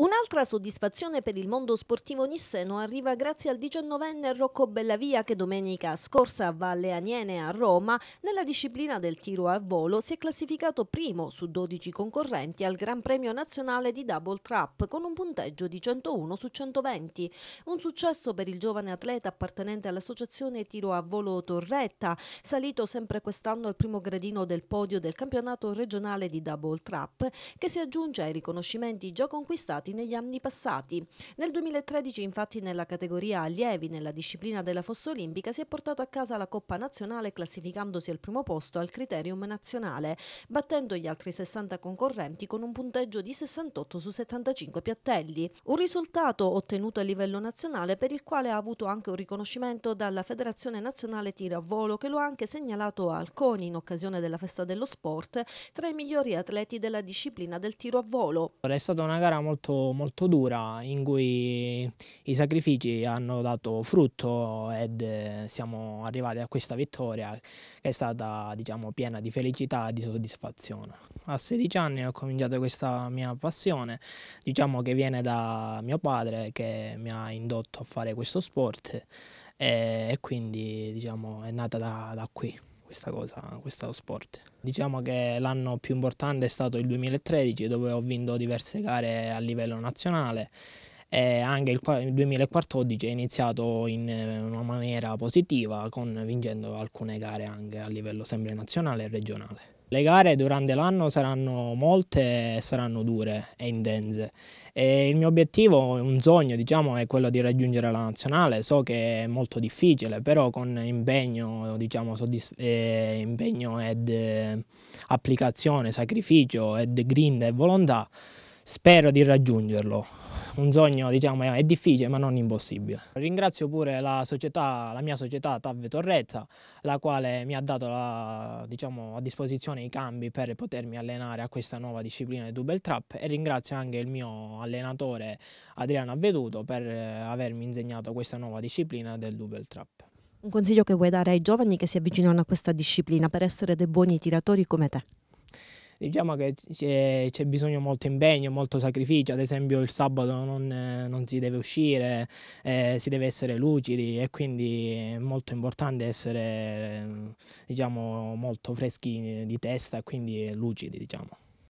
un L'altra soddisfazione per il mondo sportivo nisseno arriva grazie al diciannovenne Rocco Bellavia che domenica scorsa a Valle Aniene a Roma nella disciplina del tiro a volo si è classificato primo su 12 concorrenti al Gran Premio Nazionale di Double Trap con un punteggio di 101 su 120. Un successo per il giovane atleta appartenente all'associazione Tiro a Volo Torretta, salito sempre quest'anno al primo gradino del podio del campionato regionale di Double Trap che si aggiunge ai riconoscimenti già conquistati negli negli anni passati. Nel 2013 infatti nella categoria allievi nella disciplina della fossa olimpica si è portato a casa la Coppa Nazionale classificandosi al primo posto al criterium nazionale, battendo gli altri 60 concorrenti con un punteggio di 68 su 75 piattelli. Un risultato ottenuto a livello nazionale per il quale ha avuto anche un riconoscimento dalla Federazione Nazionale Tiro a Volo che lo ha anche segnalato a Alconi in occasione della festa dello sport tra i migliori atleti della disciplina del tiro a volo. È stata una gara molto, molto dura in cui i sacrifici hanno dato frutto ed eh, siamo arrivati a questa vittoria che è stata diciamo, piena di felicità e di soddisfazione. A 16 anni ho cominciato questa mia passione, diciamo che viene da mio padre che mi ha indotto a fare questo sport eh, e quindi diciamo, è nata da, da qui questa cosa, questo sport. Diciamo che l'anno più importante è stato il 2013 dove ho vinto diverse gare a livello nazionale e anche il 2014 è iniziato in eh, una maniera positiva con, vincendo alcune gare anche a livello sempre nazionale e regionale. Le gare durante l'anno saranno molte e saranno dure e intense. E il mio obiettivo, un sogno, diciamo, è quello di raggiungere la nazionale. So che è molto difficile, però con impegno, diciamo, eh, impegno ed eh, applicazione, sacrificio ed grinda e volontà spero di raggiungerlo un sogno diciamo, è difficile ma non impossibile. Ringrazio pure la, società, la mia società TAV Torretta, la quale mi ha dato la, diciamo, a disposizione i cambi per potermi allenare a questa nuova disciplina di double trap e ringrazio anche il mio allenatore Adriano Avveduto per eh, avermi insegnato questa nuova disciplina del double trap. Un consiglio che vuoi dare ai giovani che si avvicinano a questa disciplina per essere dei buoni tiratori come te? diciamo che c'è bisogno molto impegno, molto sacrificio, ad esempio il sabato non, non si deve uscire, eh, si deve essere lucidi e quindi è molto importante essere diciamo, molto freschi di testa e quindi lucidi. Diciamo.